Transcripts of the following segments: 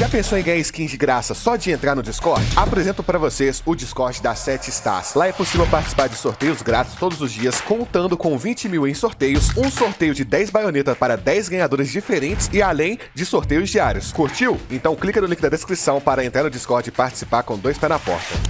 Já pensou em ganhar skins de graça só de entrar no Discord? Apresento para vocês o Discord da 7 Stars. Lá é possível participar de sorteios grátis todos os dias, contando com 20 mil em sorteios, um sorteio de 10 baionetas para 10 ganhadores diferentes e além de sorteios diários. Curtiu? Então clica no link da descrição para entrar no Discord e participar com dois pés na porta.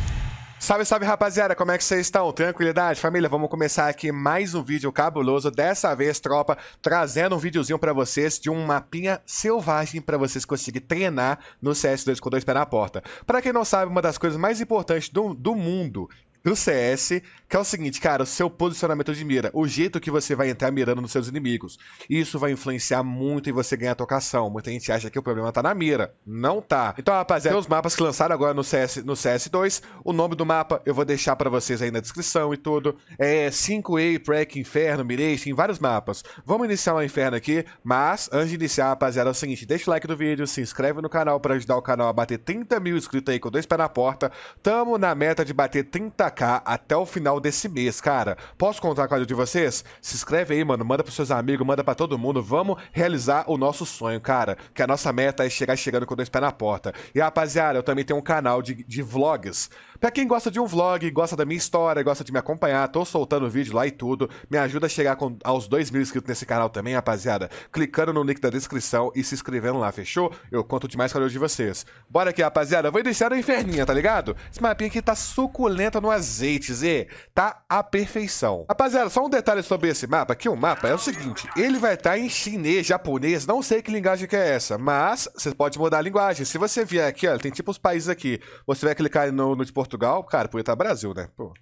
Salve, salve rapaziada, como é que vocês estão? Tranquilidade? Família, vamos começar aqui mais um vídeo cabuloso, dessa vez, tropa, trazendo um videozinho para vocês de um mapinha selvagem para vocês conseguirem treinar no CS2 com dois pés na porta. Para quem não sabe, uma das coisas mais importantes do, do mundo do CS, que é o seguinte, cara, o seu posicionamento de mira, o jeito que você vai entrar mirando nos seus inimigos, isso vai influenciar muito em você ganhar tocação. Muita gente acha que o problema tá na mira, não tá. Então, rapaziada, tem os mapas que lançaram agora no CS, no CS2, o nome do mapa eu vou deixar para vocês aí na descrição e tudo. É 5A, Prec, Inferno, Mirage, tem vários mapas. Vamos iniciar o Inferno aqui, mas antes de iniciar, rapaziada, é o seguinte, deixa o like do vídeo, se inscreve no canal para ajudar o canal a bater 30 mil inscritos aí com dois pés na porta. Tamo na meta de bater 30 cá até o final desse mês, cara. Posso contar com a ajuda de vocês? Se inscreve aí, mano. Manda pros seus amigos, manda para todo mundo. Vamos realizar o nosso sonho, cara. Que a nossa meta é chegar chegando com dois pés na porta. E, rapaziada, eu também tenho um canal de, de vlogs. Pra quem gosta de um vlog, gosta da minha história, gosta de me acompanhar, tô soltando vídeo lá e tudo. Me ajuda a chegar com, aos dois mil inscritos nesse canal também, rapaziada. Clicando no link da descrição e se inscrevendo lá, fechou? Eu conto demais com a ajuda de vocês. Bora aqui, rapaziada. Eu vou iniciar a inferninha, tá ligado? Esse mapinha aqui tá suculento no é azeites e tá a perfeição. Rapaziada, só um detalhe sobre esse mapa, que o mapa é o seguinte, ele vai estar tá em chinês, japonês, não sei que linguagem que é essa, mas você pode mudar a linguagem. Se você vier aqui, ó, tem tipo os países aqui, você vai clicar no, no de Portugal, cara, podia estar tá Brasil, né? Pô,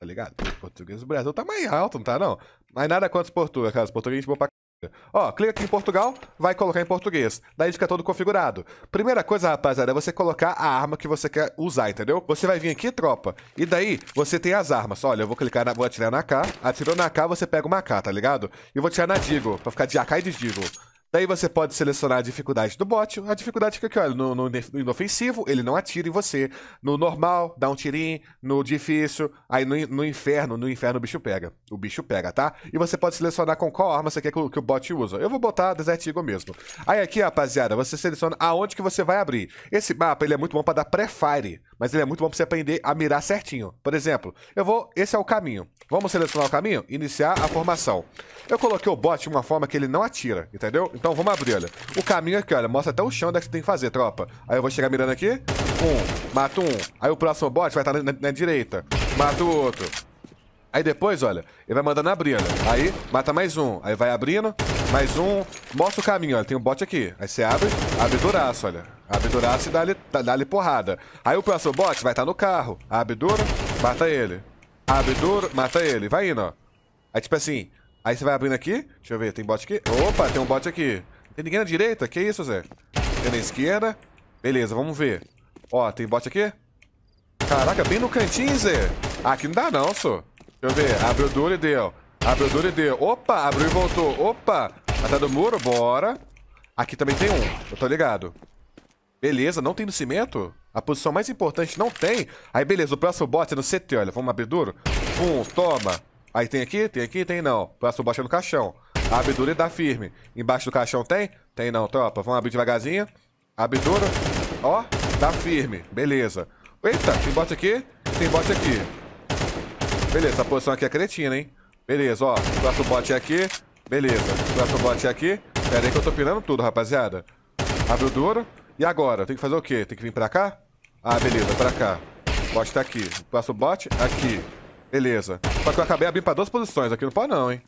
tá ligado? português do Brasil tá mais alto, não tá não? Mas nada contra os portugueses, cara, os portugueses vão pra Ó, clica aqui em Portugal, vai colocar em português. Daí fica todo configurado. Primeira coisa, rapaziada, é você colocar a arma que você quer usar, entendeu? Você vai vir aqui, tropa, e daí você tem as armas. Olha, eu vou clicar na... vou atirar na K. Atirou na K, você pega uma K, tá ligado? E vou tirar na Digo, pra ficar de AK e de Digo. Daí você pode selecionar a dificuldade do bot. A dificuldade fica aqui, olha, no, no, no, inofensivo, ele não atira em você. No normal, dá um tirinho. No difícil, aí no, no, inferno, no inferno o bicho pega. O bicho pega, tá? E você pode selecionar com qual arma você quer que o, que o bot use. Eu vou botar Desert Eagle mesmo. Aí aqui, rapaziada, você seleciona aonde que você vai abrir. Esse mapa, ele é muito bom para dar pré-fire. Mas ele é muito bom pra você aprender a mirar certinho. Por exemplo, eu vou... Esse é o caminho. Vamos selecionar o caminho? Iniciar a formação. Eu coloquei o bot de uma forma que ele não atira, entendeu? Então vamos abrir, olha. O caminho aqui, olha, mostra até o chão onde é que você tem que fazer, tropa. Aí eu vou chegar mirando aqui. Um, mato um. Aí o próximo bot vai estar na, na, na direita. Mata o outro. Aí depois, olha, ele vai mandando abrir, olha. Aí, mata mais um. Aí vai abrindo, mais um. Mostra o caminho, olha. Tem um bot aqui. Aí você abre, abre duraço, olha. Abre duraço e dá-lhe dá porrada. Aí o próximo bot vai estar no carro. Abre duro, mata ele. Abre duro, mata ele. Vai indo, ó. Aí tipo assim, Aí você vai abrindo aqui. Deixa eu ver, tem bot aqui. Opa, tem um bot aqui. Tem ninguém na direita? Que isso, Zé? Tem na esquerda. Beleza, vamos ver. Ó, tem bot aqui? Caraca, bem no cantinho, Zé. Aqui não dá não, só. Deixa eu ver. Abriu o duro e deu. Abriu o duro e deu. Opa, abriu e voltou. Opa. Atrás do muro, bora. Aqui também tem um. Eu tô ligado. Beleza, não tem no cimento? A posição mais importante não tem? Aí, beleza, o próximo bot é no CT, olha. Vamos abrir duro? Um, toma. Aí tem aqui? Tem aqui? Tem não. Próximo bosta no caixão. Abre e dá firme. Embaixo do caixão tem? Tem não, tropa. Vamos abrir devagarzinho. Abre Ó, dá firme. Beleza. Eita, tem bot aqui. Tem bot aqui. Beleza, essa posição aqui é cretina, hein? Beleza, ó. Próximo bot é aqui. Beleza. Próximo bot é aqui. Pera aí que eu tô pirando tudo, rapaziada. Abre duro. E agora? Tem que fazer o quê? Tem que vir pra cá? Ah, beleza, pra cá. Bot tá aqui. Próximo bot, aqui. Beleza. Só que eu acabei abrindo pra duas posições. Aqui não pode não, hein?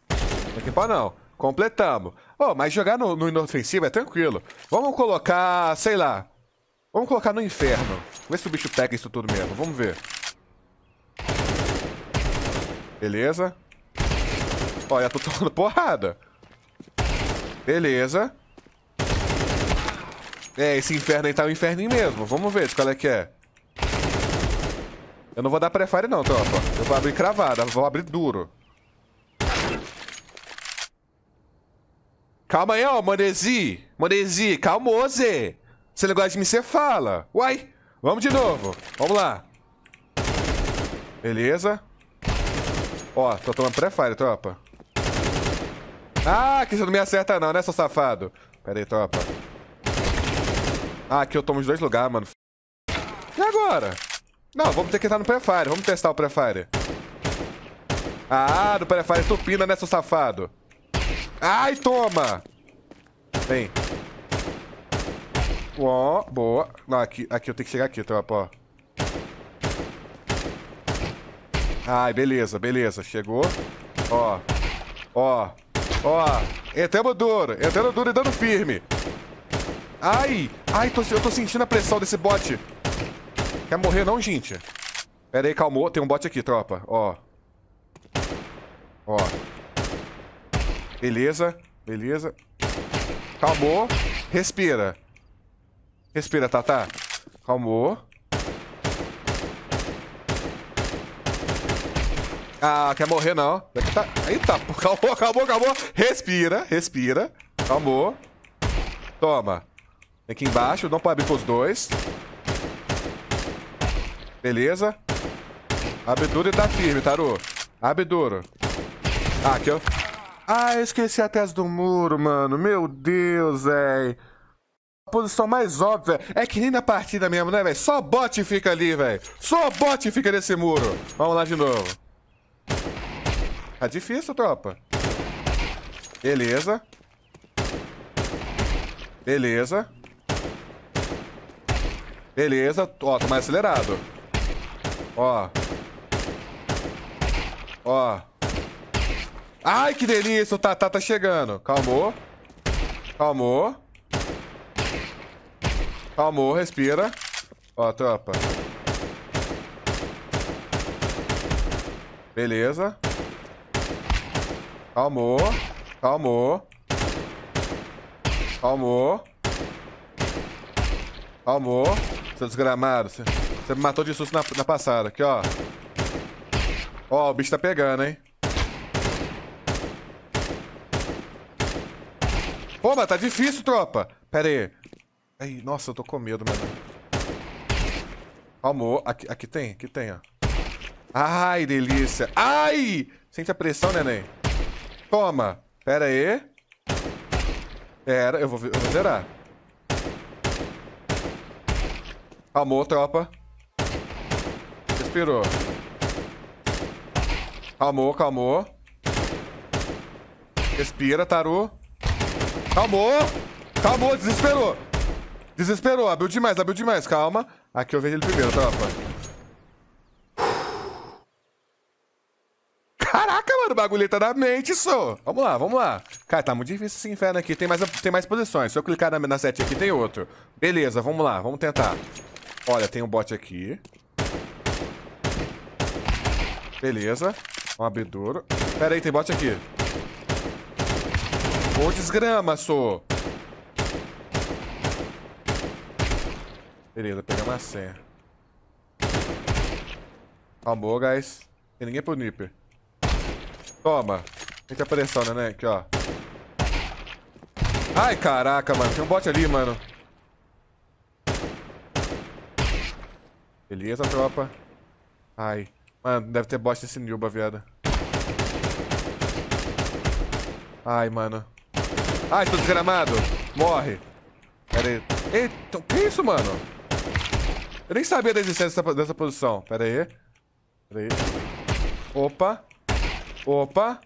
Aqui não pode não. Completamos. Oh, mas jogar no, no inofensivo é tranquilo. Vamos colocar, sei lá. Vamos colocar no inferno. Vê se o bicho pega isso tudo mesmo. Vamos ver. Beleza. Olha, tô tomando porrada. Beleza. É, esse inferno aí tá um inferninho mesmo. Vamos ver qual é que é. Eu não vou dar prefire não, tropa. Eu vou abrir cravada, vou abrir duro. Calma aí, ó, Monesi. Monesi, calma, Zê. Você não gosta de mim, você fala. Uai, vamos de novo. Vamos lá. Beleza. Ó, tô tomando pré-fire, tropa. Ah, aqui você não me acerta não, né, seu safado? Pera aí, tropa. Ah, aqui eu tomo os dois lugares, mano. E agora? Não, vamos ter que entrar no pré-fire. Vamos testar o pré-fire. Ah, no pré-fire tupina, né, seu safado? Ai, toma! Vem. Ó, boa. Não, aqui, aqui eu tenho que chegar aqui, tropa, ó. Ai, beleza, beleza. Chegou. Ó. Ó. Ó. Entrando duro. Entrando duro e dando firme. Ai. Ai, tô, eu tô sentindo a pressão desse bot. Quer morrer não, gente? Pera aí, calmou. Tem um bot aqui, tropa. Ó. Ó. Beleza. Beleza. Calmou. Respira. Respira, Tata. Calmou. Ah, quer morrer não. Daqui tá... Eita, tá. calmou, calmou, calmou. Respira, respira. Calmou. Toma. Aqui embaixo, não pode abrir pros dois. Beleza. Abre duro e dá tá firme, Taru. Abre duro. Ah, tá, aqui, eu. Ah, eu esqueci a tese do muro, mano. Meu Deus, velho. A posição mais óbvia é que nem na partida mesmo, né, velho? Só bote fica ali, velho. Só bote fica nesse muro. Vamos lá de novo. Tá difícil, tropa. Beleza. Beleza. Beleza. Ó, tô mais acelerado. Ó. Ó. Ai, que delícia! O Tatá tá chegando. Calmou. Calmou. Calmou, respira. Ó, tropa. Beleza. Calmou. Calmou. Calmou. Calmou. Seu desgramado. Seu... Você me matou de susto na, na passada. Aqui, ó. Ó, o bicho tá pegando, hein? Pô, mas tá difícil, tropa. Pera aí. Ai, nossa, eu tô com medo, mano. Amor, aqui, aqui tem, aqui tem, ó. Ai, delícia. Ai! Sente a pressão, neném. Toma. Pera aí. Pera, eu vou, eu vou zerar. Amor, tropa respirou. Calmou, calmou. Respira, Taru. Calmou! Calmou, desesperou. Desesperou, abriu demais, abriu demais, calma. Aqui eu vejo ele primeiro, tropa. Caraca, mano, o bagulho tá na mente, só. Vamos lá, vamos lá. Cara, tá muito difícil esse inferno aqui. Tem mais, tem mais posições. Se eu clicar na, na aqui, tem outro. Beleza, vamos lá, vamos tentar. Olha, tem um bot aqui. Beleza. Um abridor Pera aí, tem bot aqui. Ô, desgrama, sou. Beleza, pegamos a senha. Calmou, tá guys. Tem ninguém pro Nipper. Toma. Tem que aparecer pressão, né, né? Aqui, ó. Ai, caraca, mano. Tem um bot ali, mano. Beleza, tropa. Ai. Mano, ah, deve ter bosta esse Nilba, viado. Ai, mano. Ai, tô desgramado. Morre. Pera aí. Eita, que isso, mano? Eu nem sabia da existência dessa, dessa posição. Pera aí. Pera aí. Opa. Opa.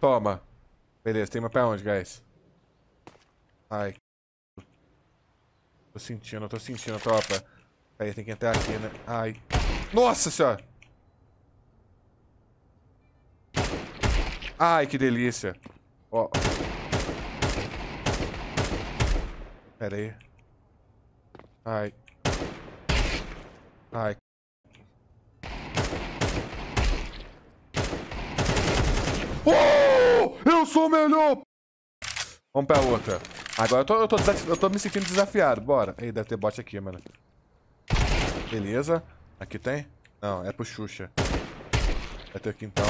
Toma. Beleza, tem uma pra onde, guys? Ai. Tô sentindo, tô sentindo, tropa. Aí tem que entrar aqui, né? Ai. Nossa senhora! Ai, que delícia. Ó. Pera aí. Ai. Ai. Oh! Eu sou o melhor! Vamos pra outra. Agora eu tô, eu tô, eu tô me sentindo desafiado. Bora. Ei, deve ter bot aqui, mano. Beleza. Aqui tem? Não, é pro Xuxa. ter aqui então.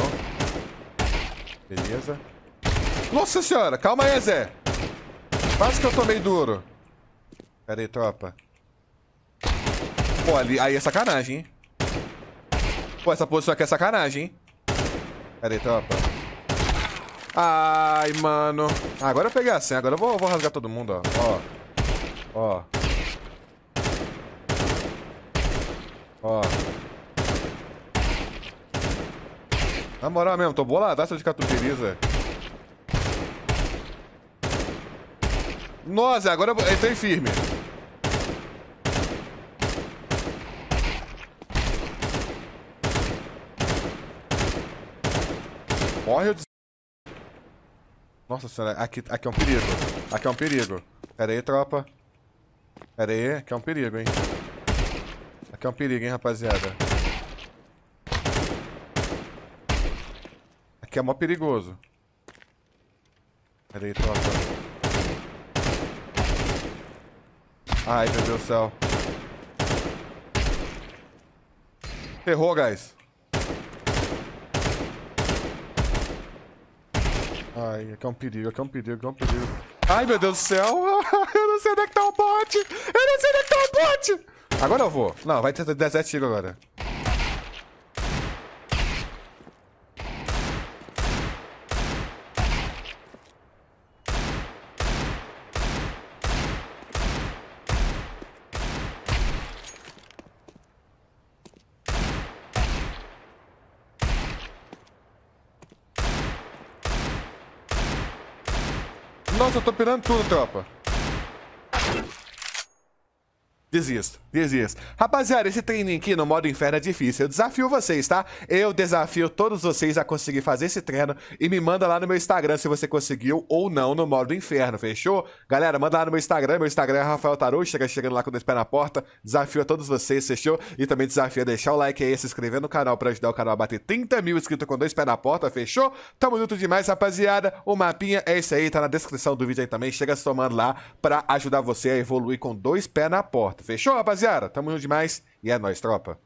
Beleza. Nossa senhora, calma aí, Zé. Quase que eu tomei duro. Pera aí, tropa. Pô, ali, aí é sacanagem, hein? Pô, essa posição aqui é sacanagem, hein? Pera aí, tropa. Ai, mano. Ah, agora eu peguei assim. Agora eu vou, vou rasgar todo mundo, ó. Ó. Ó. Ó. Na moral mesmo, tô boladaço de catupirizza. Nossa, agora eu entrei firme. Morre ou des... Nossa senhora, aqui, aqui é um perigo. Aqui é um perigo. Pera aí, tropa. Pera aí, aqui é um perigo, hein. Aqui é um perigo, hein, rapaziada. Aqui é mó perigoso. Peraí, tropa. Ai, meu Deus do céu. Ferrou, guys. Ai, aqui é um perigo, aqui é um perigo, aqui é um perigo. Ai, meu Deus do céu. Eu não sei onde é que tá o bot. Eu não sei onde é que tá o bot. Agora eu vou. Não, vai ter 17 tiros agora. Nossa, eu tô pirando tudo, tropa. Desisto, desisto. Rapaziada, esse treininho aqui no modo inferno é difícil. Eu desafio vocês, tá? Eu desafio todos vocês a conseguir fazer esse treino e me manda lá no meu Instagram se você conseguiu ou não no modo inferno, fechou? Galera, manda lá no meu Instagram, meu Instagram é Rafael Tarô, chega chegando lá com dois pés na porta. Desafio a todos vocês, fechou? E também desafio a deixar o like aí, se inscrever no canal pra ajudar o canal a bater 30 mil inscritos com dois pés na porta, fechou? Tamo junto demais, rapaziada. O mapinha é esse aí, tá na descrição do vídeo aí também. Chega se tomando lá pra ajudar você a evoluir com dois pés na porta. Fechou, rapaziada? Tamo junto demais e é nóis, tropa.